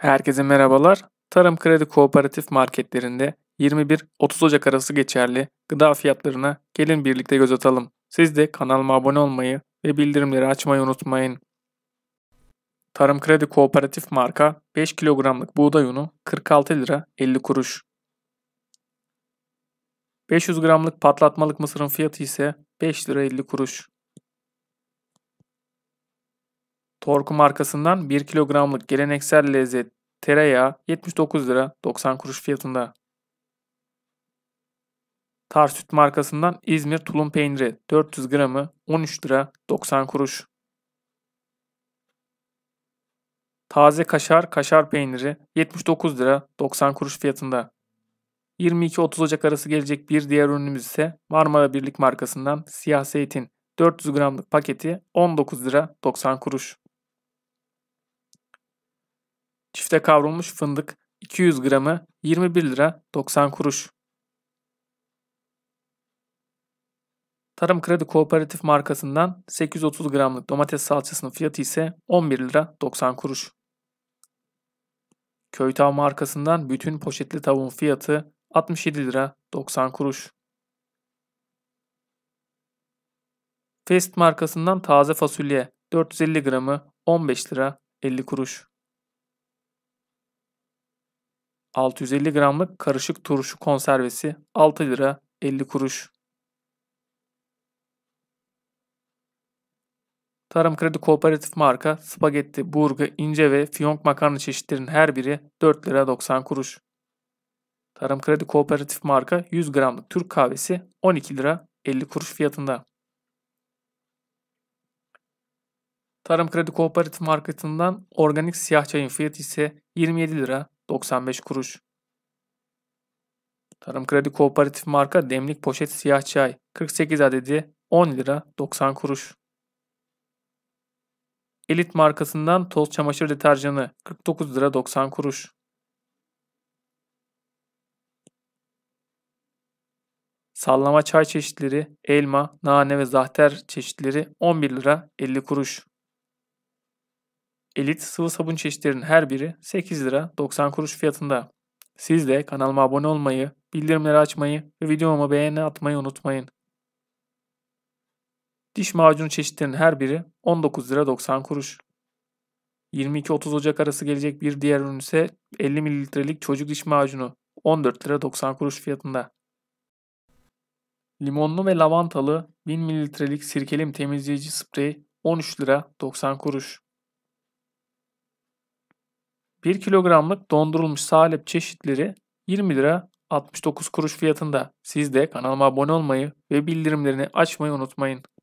Herkese merhabalar. Tarım Kredi Kooperatif marketlerinde 21-30 Ocak arası geçerli gıda fiyatlarına gelin birlikte göz atalım. Siz de kanalıma abone olmayı ve bildirimleri açmayı unutmayın. Tarım Kredi Kooperatif marka 5 kilogramlık buğday unu 46 lira 50 kuruş. 500 gramlık patlatmalık mısırın fiyatı ise 5 lira 50 kuruş. Torku markasından 1 kilogramlık geleneksel lezzet tereyağı 79 lira 90 kuruş fiyatında. Tar Süt markasından İzmir tulum peyniri 400 gramı 13 lira 90 kuruş. Taze kaşar kaşar peyniri 79 lira 90 kuruş fiyatında. 22-30 Ocak arası gelecek bir diğer ürünümüz ise Marmara Birlik markasından siyah zeytin 400 gramlık paketi 19 lira 90 kuruş. Çifte kavrulmuş fındık 200 gramı 21 lira 90 kuruş. Tarım Kredi Kooperatif markasından 830 gramlık domates salçasının fiyatı ise 11 lira 90 kuruş. Köy Tav markasından bütün poşetli tavuğun fiyatı 67 lira 90 kuruş. Fest markasından taze fasulye 450 gramı 15 lira 50 kuruş. 650 gramlık karışık turşu konservesi 6 lira 50 kuruş. Tarım Kredi Kooperatif marka spagetti, Burga, ince ve fiyonk makarna çeşitlerinin her biri 4 lira 90 kuruş. Tarım Kredi Kooperatif marka 100 gramlık Türk kahvesi 12 lira 50 kuruş fiyatında. Tarım Kredi Kooperatif marketinden organik siyah çayın fiyatı ise 27 lira 95 kuruş. Tarım Kredi Kooperatif marka demlik poşet siyah çay 48 adedi 10 lira 90 kuruş. Elit markasından toz çamaşır deterjanı 49 lira 90 kuruş. Sallama çay çeşitleri elma, nane ve zahter çeşitleri 11 lira 50 kuruş elit sıvı sabun çeşitlerinin her biri 8 lira 90 kuruş fiyatında. Siz de kanalıma abone olmayı, bildirimleri açmayı ve videoma beğeni atmayı unutmayın. Diş macunu çeşitlerinin her biri 19 lira 90 kuruş. 22-30 Ocak arası gelecek bir diğer ürün ise 50 mililitrelik çocuk diş macunu 14 lira 90 kuruş fiyatında. Limonlu ve lavantalı 1000 mililitrelik sirkelim temizleyici sprey 13 lira 90 kuruş. 1 kilogramlık dondurulmuş salep çeşitleri 20 lira 69 kuruş fiyatında. Siz de kanalıma abone olmayı ve bildirimlerini açmayı unutmayın.